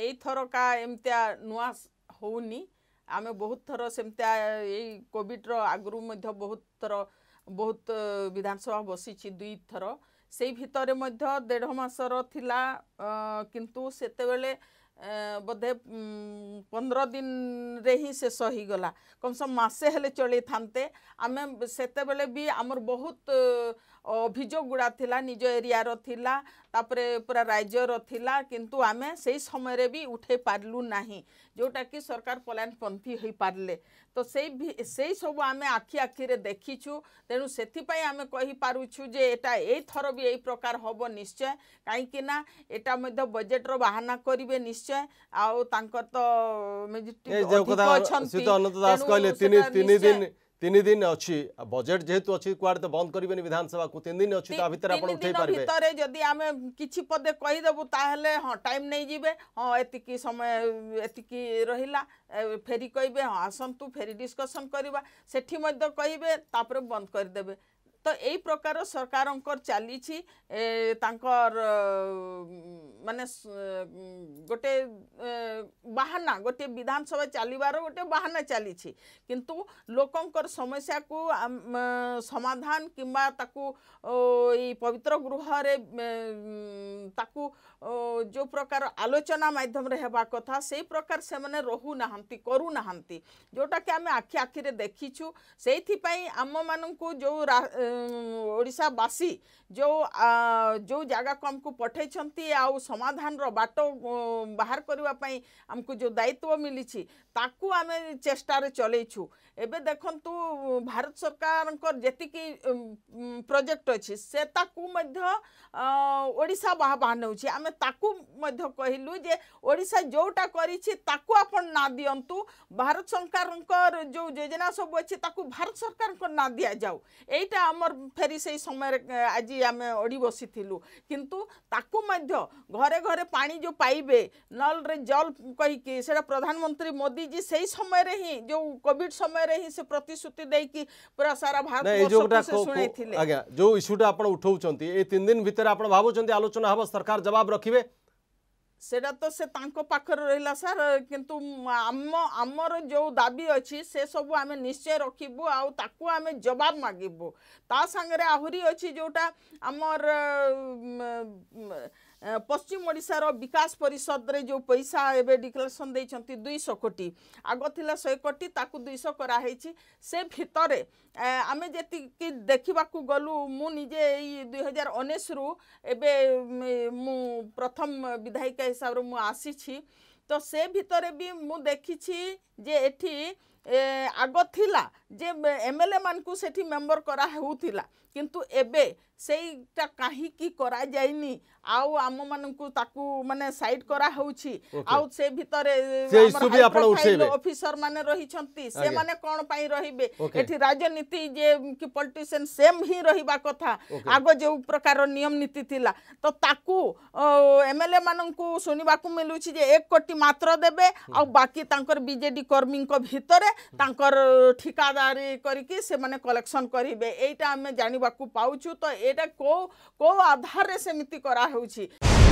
थरका एमतिया नुआ हो आम बहुत थर से कॉविड्र आगु बहुत थर बहुत विधानसभा बस दुई थर से भेढ़ मसर थी कितु से ବୋଧେ ପନ୍ଦର ଦିନରେ ହିଁ ଶେଷ ହେଇଗଲା କମ୍ସମ୍ ମାସେ ହେଲେ ଚଳେଇଥାନ୍ତେ ଆମେ ସେତେବେଳେ ବି ଆମର ବହୁତ ଅଭିଯୋଗ ଗୁଡ଼ା ଥିଲା ନିଜ ଏରିଆର ଥିଲା ତାପରେ ପୁରା ରାଜ୍ୟର ଥିଲା କିନ୍ତୁ ଆମେ ସେଇ ସମୟରେ ବି ଉଠାଇ ପାରିଲୁ ନାହିଁ ଯେଉଁଟାକି ସରକାର ପଲାୟନପନ୍ଥୀ ହୋଇପାରିଲେ ତ ସେଇ ସେଇ ସବୁ ଆମେ ଆଖି ଆଖିରେ ଦେଖିଛୁ ତେଣୁ ସେଥିପାଇଁ ଆମେ କହିପାରୁଛୁ ଯେ ଏଇଟା ଏଇଥର ବି ଏଇ ପ୍ରକାର ହେବ ନିଶ୍ଚୟ କାହିଁକିନା ଏଇଟା ମଧ୍ୟ ବଜେଟ୍ର ବାହାନା କରିବେ ନିଶ୍ଚୟ ନିଶ୍ଚୟ ଆଉ ତାଙ୍କର ତ ଅନନ୍ତ ଦାସ କହିଲେ ତିନି ତିନି ଦିନ তিন দিন অছি বজেট যেহেতু অছি কুয়াড়ে তো বন্ধ করবেন বিধানসভা কু তিন দিন অছি তা ভিতরে আপন উঠাই পারবে ভিতরে যদি আমি কিছু পদে কই দেবু তাহলে হ্যাঁ টাইম নেই যাবে হ্যাঁ এতিকি সময় এতিকি রহিলা ফেরি কইবে হ্যাঁ আসন্তু ফেরি ডিসকশন করিবা সেঠি মধ্যে কইবে তারপরে বন্ধ করে দেবে ତ ଏଇ ପ୍ରକାର ସରକାରଙ୍କର ଚାଲିଛି ତାଙ୍କର ମାନେ ଗୋଟେ ବାହାନା ଗୋଟେ ବିଧାନସଭା ଚାଲିବାର ଗୋଟେ ବାହାନା ଚାଲିଛି କିନ୍ତୁ ଲୋକଙ୍କର ସମସ୍ୟାକୁ ସମାଧାନ କିମ୍ବା ତାକୁ ଏଇ ପବିତ୍ର ଗୃହରେ ତାକୁ ଯେଉଁ ପ୍ରକାର ଆଲୋଚନା ମାଧ୍ୟମରେ ହେବା କଥା ସେଇ ପ୍ରକାର ସେମାନେ ରହୁନାହାନ୍ତି କରୁନାହାନ୍ତି ଯେଉଁଟାକି ଆମେ ଆଖି ଆଖିରେ ଦେଖିଛୁ ସେଇଥିପାଇଁ ଆମମାନଙ୍କୁ ଯେଉଁ ଓଡ଼ିଶାବାସୀ ଯେଉଁ ଯେଉଁ ଜାଗାକୁ ଆମକୁ ପଠାଇଛନ୍ତି ଆଉ ସମାଧାନର ବାଟ ବାହାର କରିବା ପାଇଁ ଆମକୁ ଯେଉଁ ଦାୟିତ୍ୱ ମିଳିଛି ତାକୁ ଆମେ ଚେଷ୍ଟାରେ ଚଲେଇଛୁ ଏବେ ଦେଖନ୍ତୁ ଭାରତ ସରକାରଙ୍କର ଯେତିକି ପ୍ରୋଜେକ୍ଟ ଅଛି ସେ ତାକୁ ମଧ୍ୟ ଓଡ଼ିଶା ବାହା ନେଉଛି ଆମେ ତାକୁ ମଧ୍ୟ କହିଲୁ ଯେ ଓଡ଼ିଶା ଯେଉଁଟା କରିଛି ତାକୁ ଆପଣ ନା ଦିଅନ୍ତୁ ଭାରତ ସରକାରଙ୍କର ଯେଉଁ ଯୋଜନା ସବୁ ଅଛି ତାକୁ ଭାରତ ସରକାରଙ୍କ ନା ଦିଆଯାଉ ଏଇଟା ଆମ आमर फेरी से समय आज आम ओढ़ी बसीु किंतु घरे घरे पानी जो पाइबे नल रे जल कहीकि प्रधानमंत्री मोदी जी से समय रे ही जो कोविड समय रे ही से प्रतिश्रुति पूरा सारा भारत जो इश्यूटा उठाऊ तीन दिन भाव आलोचना हम सरकार जवाब रखें সেটা তো সে তাঁক পাখরে রহিলা স্যার কিন্তু আম আমার যে দাবি অছি সে সবু আমি নিশ্চয় রখিবু আউ তাকু আমি জবাব মাগিবু তা সাংরে আহুরি অছি যেটা আমার পশ্চিম ওড়িশার বিকাশ পরিষদরে যে পয়সা এবে ডিক্লারেসন দিয়েছেন দুইশ কোটি আগ লা শহে কোটি তাকে দুইশ করা হয়েছি সে ভিতরে আমি যেত দেখা গলু মু নিজে এই দুই হাজার উনিশ রু এবে মু প্রথম বিধায়িকা হিসাবে মু আসিছি তো সে ভিতরে বি মু দেখিছি যে এটি আগ ଥିଲା ଯେ ଏମ୍ଏଲ୍ଏ ମାନଙ୍କୁ ସେଠି ମେମ୍ବର କରାହେଉଥିଲା କିନ୍ତୁ ଏବେ ସେଇଟା କାହିଁକି କରାଯାଇନି ଆଉ ଆମମାନଙ୍କୁ ତାକୁ ମାନେ ସାଇଡ୍ କରାହେଉଛି ଆଉ ସେ ଭିତରେ ଅଫିସର ମାନେ ରହିଛନ୍ତି ସେମାନେ କ'ଣ ପାଇଁ ରହିବେ ଏଠି ରାଜନୀତି ଯେ କି ପଲିଟିସିଆନ ସେମ୍ ହିଁ ରହିବା କଥା ଆଗ ଯେଉଁ ପ୍ରକାର ନିୟମ ନୀତି ଥିଲା ତ ତାକୁ ଏମ୍ଏଲ୍ଏ ମାନଙ୍କୁ ଶୁଣିବାକୁ ମିଳୁଛି ଯେ ଏକ କୋଟି ମାତ୍ର ଦେବେ ଆଉ ବାକି ତାଙ୍କର ବିଜେଡି କର୍ମୀଙ୍କ ଭିତରେ ତାଙ୍କର ଠିକାଦାରୀ କରିକି ସେମାନେ କଲେକ୍ସନ୍ କରିବେ ଏଇଟା ଆମେ ଜାଣିବାକୁ ପାଉଛୁ ତ ଏଇଟା କେଉଁ କେଉଁ ଆଧାରରେ ସେମିତି କରାହେଉଛି